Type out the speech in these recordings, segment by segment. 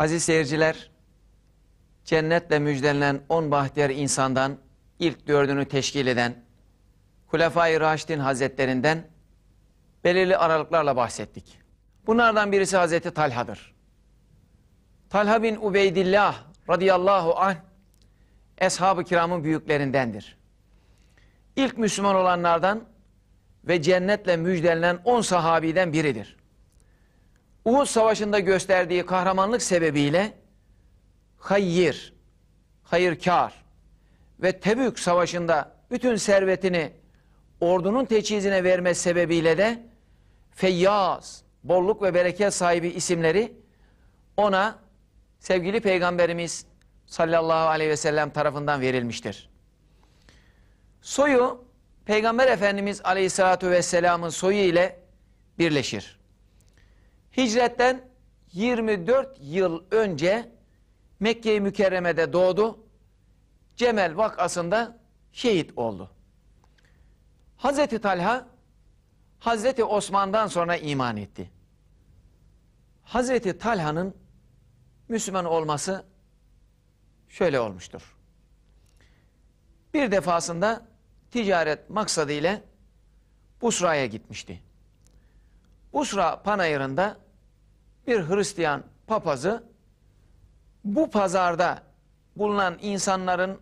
Aziz seyirciler, cennetle müjdelenen on bahtiyar insandan ilk dördünü teşkil eden Hulefai Raşidin Hazretlerinden belirli aralıklarla bahsettik. Bunlardan birisi Hazreti Talha'dır. Talha bin Ubeydillah radıyallahu anh Eshab-ı kiramın büyüklerindendir. İlk Müslüman olanlardan ve cennetle müjdelenen on sahabiden biridir. Uhud Savaşı'nda gösterdiği kahramanlık sebebiyle hayır, hayırkar ve Tebük Savaşı'nda bütün servetini ordunun teçhizine verme sebebiyle de Feyyaz, bolluk ve bereket sahibi isimleri ona sevgili Peygamberimiz sallallahu aleyhi ve sellem tarafından verilmiştir. Soyu Peygamber Efendimiz aleyhissalatu vesselamın soyu ile birleşir. Hicretten 24 yıl önce Mekke-i Mükerreme'de doğdu. Cemel vakasında şehit oldu. Hazreti Talha Hazreti Osman'dan sonra iman etti. Hazreti Talha'nın Müslüman olması şöyle olmuştur. Bir defasında ticaret maksadıyla Busra'ya gitmişti. Busra panayırında bir Hristiyan papazı bu pazarda bulunan insanların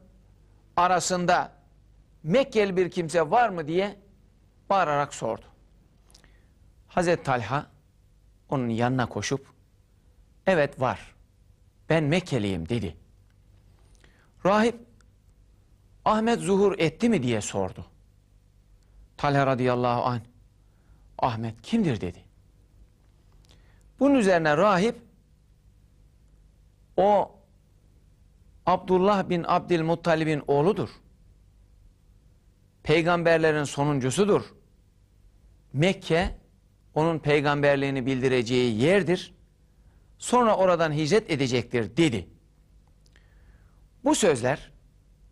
arasında Mekkeli bir kimse var mı diye bağırarak sordu. Hazreti Talha onun yanına koşup evet var ben Mekkeliyim dedi. Rahip Ahmet zuhur etti mi diye sordu. Talha radıyallahu anh Ahmet kimdir dedi. Bunun üzerine rahip o Abdullah bin Abdülmuttalib'in oğludur. Peygamberlerin sonuncusudur. Mekke onun peygamberliğini bildireceği yerdir. Sonra oradan hicret edecektir dedi. Bu sözler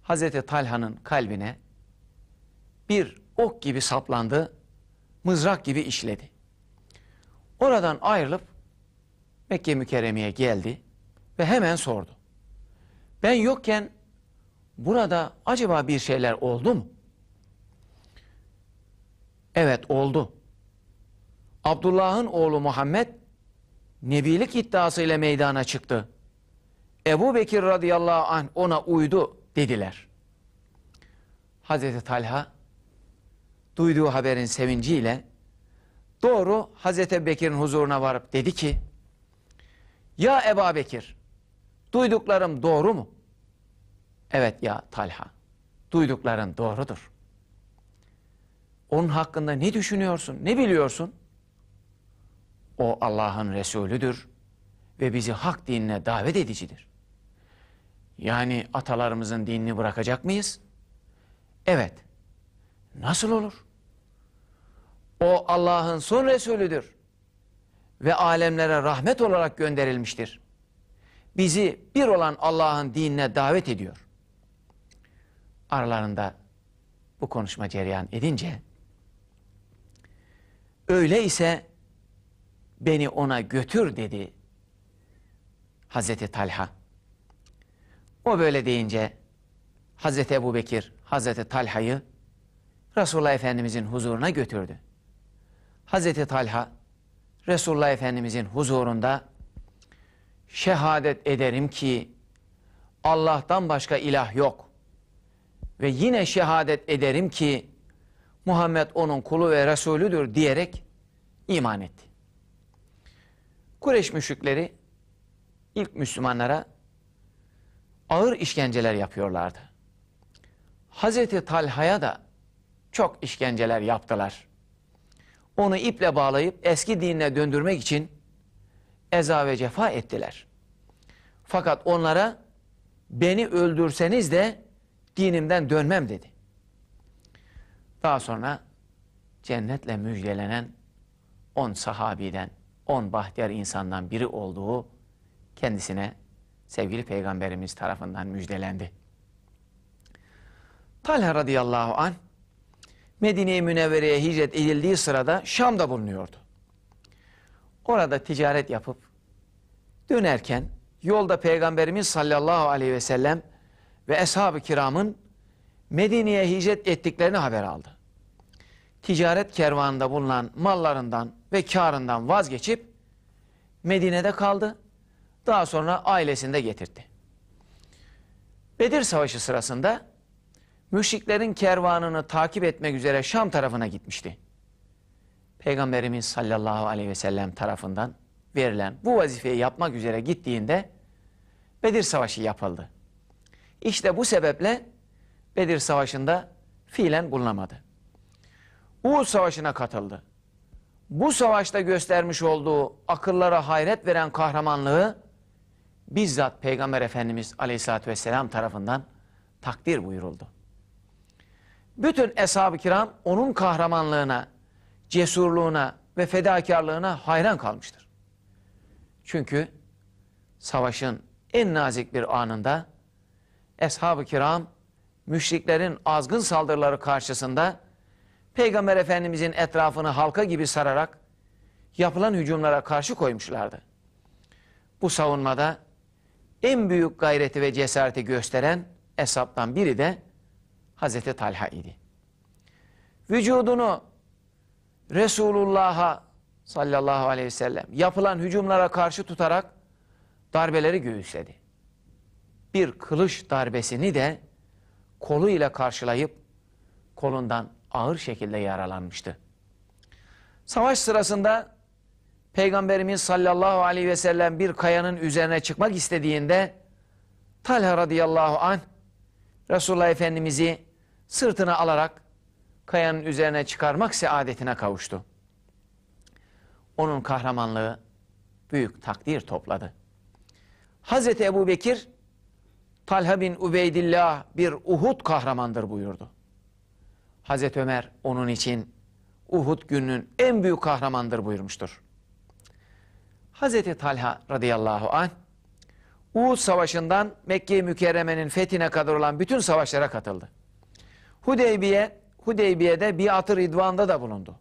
Hazreti Talha'nın kalbine bir ok gibi saplandı, mızrak gibi işledi. Oradan ayrılıp Mekke mükerremeye geldi ve hemen sordu. Ben yokken burada acaba bir şeyler oldu mu? Evet oldu. Abdullah'ın oğlu Muhammed nebilik iddiasıyla meydana çıktı. Ebu Bekir radıyallahu anh ona uydu dediler. Hazreti Talha duyduğu haberin sevinciyle doğru Hazreti Bekir'in huzuruna varıp dedi ki ya Eba Bekir, duyduklarım doğru mu? Evet ya Talha, duydukların doğrudur. Onun hakkında ne düşünüyorsun, ne biliyorsun? O Allah'ın Resulüdür ve bizi hak dinine davet edicidir. Yani atalarımızın dinini bırakacak mıyız? Evet. Nasıl olur? O Allah'ın son Resulüdür ve alemlere rahmet olarak gönderilmiştir. Bizi bir olan Allah'ın dinine davet ediyor. Aralarında bu konuşma cereyan edince öyle ise beni ona götür dedi Hazreti Talha. O böyle deyince Hazreti Ebu Bekir Hazreti Talha'yı Resulullah Efendimizin huzuruna götürdü. Hazreti Talha Resulullah Efendimizin huzurunda şehadet ederim ki Allah'tan başka ilah yok. Ve yine şehadet ederim ki Muhammed onun kulu ve Resulüdür diyerek iman etti. Kureyş müşrikleri ilk Müslümanlara ağır işkenceler yapıyorlardı. Hazreti Talha'ya da çok işkenceler yaptılar onu iple bağlayıp eski dinine döndürmek için eza ve cefa ettiler. Fakat onlara beni öldürseniz de dinimden dönmem dedi. Daha sonra cennetle müjdelenen on sahabiden, on bahtiyar insandan biri olduğu kendisine sevgili peygamberimiz tarafından müjdelendi. Talha radıyallahu anh Medine-i Münevvere'ye hicret edildiği sırada Şam'da bulunuyordu. Orada ticaret yapıp dönerken yolda Peygamberimiz sallallahu aleyhi ve sellem ve ashab-ı kiramın Medine'ye hicret ettiklerini haber aldı. Ticaret kervanında bulunan mallarından ve karından vazgeçip Medine'de kaldı. Daha sonra ailesini de getirdi. Bedir Savaşı sırasında müşriklerin kervanını takip etmek üzere Şam tarafına gitmişti. Peygamberimiz sallallahu aleyhi ve sellem tarafından verilen bu vazifeyi yapmak üzere gittiğinde Bedir Savaşı yapıldı. İşte bu sebeple Bedir Savaşı'nda fiilen bulunamadı. Uğuz Savaşı'na katıldı. Bu savaşta göstermiş olduğu akıllara hayret veren kahramanlığı bizzat Peygamber Efendimiz Aleyhisselatü Vesselam tarafından takdir buyuruldu. Bütün eshab-ı kiram onun kahramanlığına, cesurluğuna ve fedakarlığına hayran kalmıştır. Çünkü savaşın en nazik bir anında eshab-ı kiram müşriklerin azgın saldırıları karşısında Peygamber Efendimizin etrafını halka gibi sararak yapılan hücumlara karşı koymuşlardı. Bu savunmada en büyük gayreti ve cesareti gösteren esaptan biri de Hazreti Talha idi. Vücudunu Resulullah'a sallallahu aleyhi ve sellem yapılan hücumlara karşı tutarak darbeleri göğüsledi. Bir kılıç darbesini de kolu ile karşılayıp kolundan ağır şekilde yaralanmıştı. Savaş sırasında Peygamberimiz sallallahu aleyhi ve sellem bir kayanın üzerine çıkmak istediğinde Talha radıyallahu anh Resulullah Efendimiz'i sırtına alarak kayanın üzerine çıkarmak saadetine kavuştu. Onun kahramanlığı büyük takdir topladı. Hazreti Ebu Bekir, Talha bin Ubeydillah bir Uhud kahramandır buyurdu. Hazreti Ömer onun için Uhud gününün en büyük kahramandır buyurmuştur. Hazreti Talha radıyallahu an Uhud savaşından Mekke-i Mükerreme'nin fethine kadar olan bütün savaşlara katıldı. Hudeybiye, Hudeybiye'de biat-ı ridvanda da bulundu.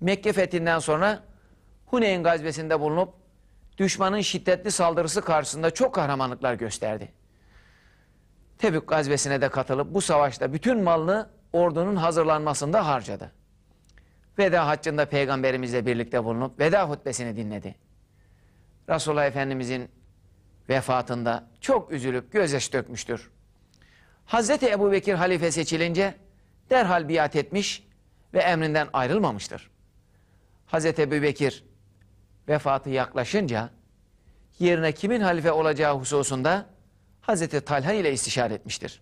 Mekke fethinden sonra Huneyn gazvesinde bulunup düşmanın şiddetli saldırısı karşısında çok kahramanlıklar gösterdi. Tebük gazvesine de katılıp bu savaşta bütün malını ordunun hazırlanmasında harcadı. Veda haccında peygamberimizle birlikte bulunup veda hutbesini dinledi. Resulullah Efendimizin vefatında çok üzülüp gözyaşı dökmüştür. Hazreti Ebu Bekir halife seçilince derhal biat etmiş ve emrinden ayrılmamıştır. Hazreti Ebu Bekir vefatı yaklaşınca yerine kimin halife olacağı hususunda Hazreti Talha ile istişare etmiştir.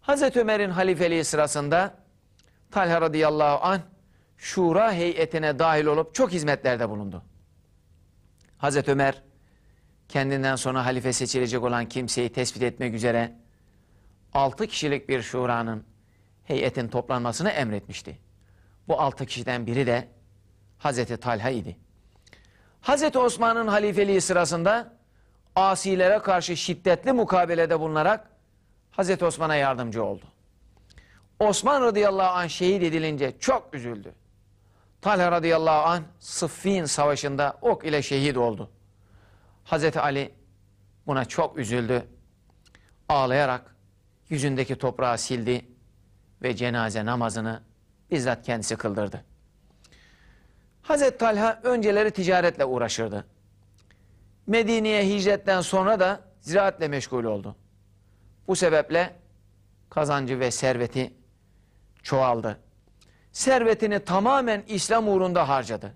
Hazreti Ömer'in halifeliği sırasında Talha radıyallahu anh şura heyetine dahil olup çok hizmetlerde bulundu. Hazreti Ömer kendinden sonra halife seçilecek olan kimseyi tespit etmek üzere altı kişilik bir şuranın heyetin toplanmasını emretmişti. Bu altı kişiden biri de Hazreti Talha idi. Hazreti Osman'ın halifeliği sırasında asilere karşı şiddetli mukabelede bulunarak Hazreti Osman'a yardımcı oldu. Osman radıyallahu anh şehit edilince çok üzüldü. Talha radıyallahu anh Sıffin savaşında ok ile şehit oldu. Hazreti Ali buna çok üzüldü. Ağlayarak yüzündeki toprağı sildi ve cenaze namazını bizzat kendisi kıldırdı. Hazreti Talha önceleri ticaretle uğraşırdı. Medine'ye hicretten sonra da ziraatle meşgul oldu. Bu sebeple kazancı ve serveti çoğaldı. Servetini tamamen İslam uğrunda harcadı.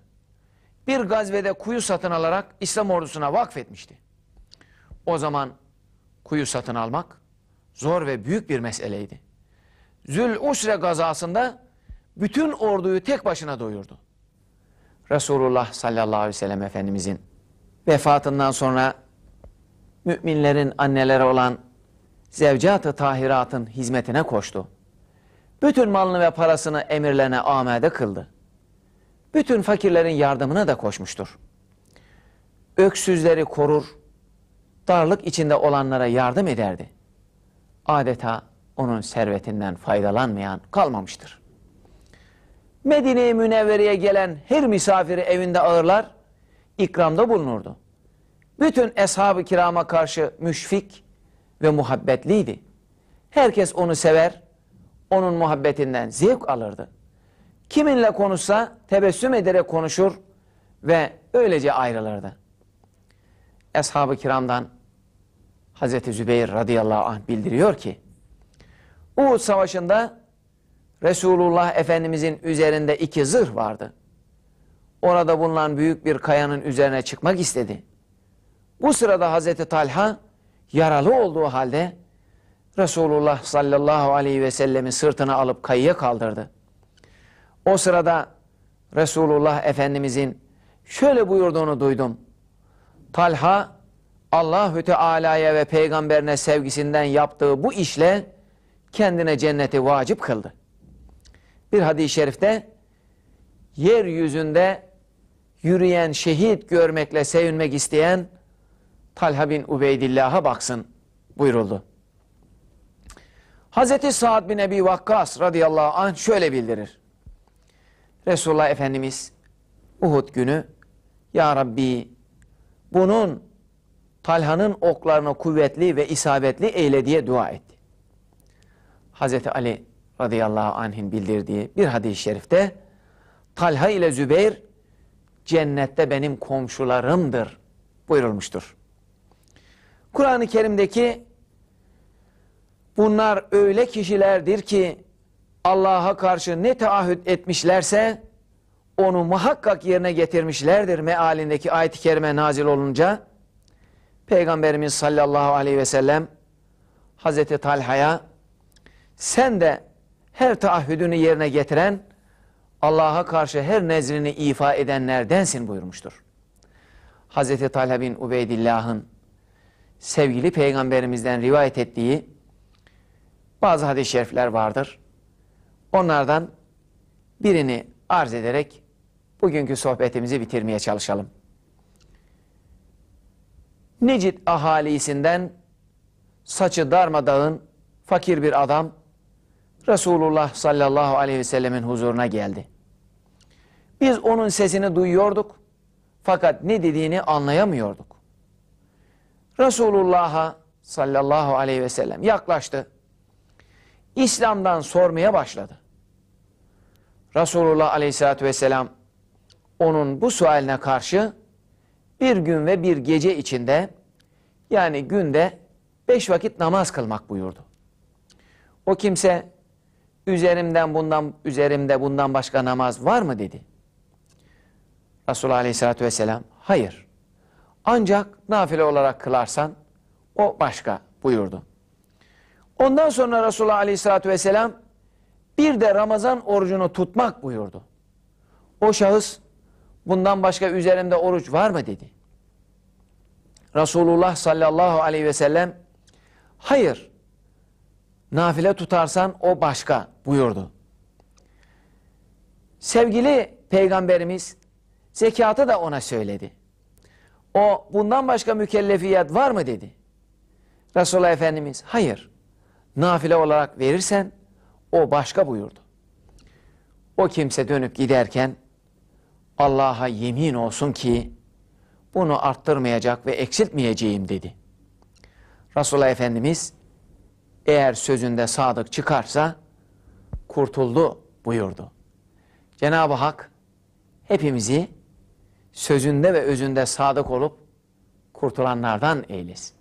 Bir gazvede kuyu satın alarak İslam ordusuna vakfetmişti. O zaman kuyu satın almak zor ve büyük bir meseleydi. Zül Usre gazasında bütün orduyu tek başına doyurdu. Resulullah sallallahu aleyhi ve sellem Efendimizin vefatından sonra müminlerin anneleri olan Zevcat-ı Tahirat'ın hizmetine koştu. Bütün malını ve parasını emirlerine amede kıldı. Bütün fakirlerin yardımına da koşmuştur. Öksüzleri korur, darlık içinde olanlara yardım ederdi adeta onun servetinden faydalanmayan kalmamıştır. Medine-i Münevvere'ye gelen her misafiri evinde ağırlar, ikramda bulunurdu. Bütün eshab-ı kirama karşı müşfik ve muhabbetliydi. Herkes onu sever, onun muhabbetinden zevk alırdı. Kiminle konuşsa tebessüm ederek konuşur ve öylece ayrılırdı. Eshab-ı kiramdan Hazreti Zübeyir radıyallahu anh bildiriyor ki Uğud savaşında Resulullah Efendimizin üzerinde iki zırh vardı. Orada bulunan büyük bir kayanın üzerine çıkmak istedi. Bu sırada Hazreti Talha yaralı olduğu halde Resulullah sallallahu aleyhi ve sellemin sırtını alıp kayıya kaldırdı. O sırada Resulullah Efendimizin şöyle buyurduğunu duydum. Talha Allahü Teala'ya ve peygamberine sevgisinden yaptığı bu işle kendine cenneti vacip kıldı. Bir hadis-i şerifte yeryüzünde yürüyen şehit görmekle sevinmek isteyen Talha bin Ubeydillah'a baksın buyuruldu. Hazreti Sa'd bin Ebi Vakkas radıyallahu anh şöyle bildirir. Resulullah Efendimiz Uhud günü Ya Rabbi bunun Talha'nın oklarına kuvvetli ve isabetli eyle diye dua etti. Hazreti Ali radıyallahu anh'in bildirdiği bir hadis-i şerifte Talha ile Zübeyir cennette benim komşularımdır buyurulmuştur. Kur'an-ı Kerim'deki bunlar öyle kişilerdir ki Allah'a karşı ne taahhüt etmişlerse onu muhakkak yerine getirmişlerdir mealindeki ayet-i kerime nazil olunca Peygamberimiz sallallahu aleyhi ve sellem Hazreti Talha'ya sen de her taahhüdünü yerine getiren Allah'a karşı her nezrini ifa edenlerdensin buyurmuştur. Hazreti Talha bin Ubeydillah'ın sevgili peygamberimizden rivayet ettiği bazı hadis-i şerifler vardır. Onlardan birini arz ederek bugünkü sohbetimizi bitirmeye çalışalım. Necid ahalisinden saçı darmadağın fakir bir adam Resulullah sallallahu aleyhi ve sellemin huzuruna geldi. Biz onun sesini duyuyorduk fakat ne dediğini anlayamıyorduk. Resulullah'a sallallahu aleyhi ve sellem yaklaştı. İslam'dan sormaya başladı. Resulullah aleyhissalatü vesselam onun bu sualine karşı bir gün ve bir gece içinde yani günde beş vakit namaz kılmak buyurdu. O kimse üzerimden bundan üzerimde bundan başka namaz var mı dedi. Resulullah Aleyhisselatü Vesselam hayır. Ancak nafile olarak kılarsan o başka buyurdu. Ondan sonra Resulullah Aleyhisselatü Vesselam bir de Ramazan orucunu tutmak buyurdu. O şahıs Bundan başka üzerimde oruç var mı dedi. Resulullah sallallahu aleyhi ve sellem hayır nafile tutarsan o başka buyurdu. Sevgili peygamberimiz zekatı da ona söyledi. O bundan başka mükellefiyet var mı dedi. Resulullah Efendimiz hayır nafile olarak verirsen o başka buyurdu. O kimse dönüp giderken Allah'a yemin olsun ki bunu arttırmayacak ve eksiltmeyeceğim dedi. Resulullah Efendimiz eğer sözünde sadık çıkarsa kurtuldu buyurdu. Cenab-ı Hak hepimizi sözünde ve özünde sadık olup kurtulanlardan eylesin.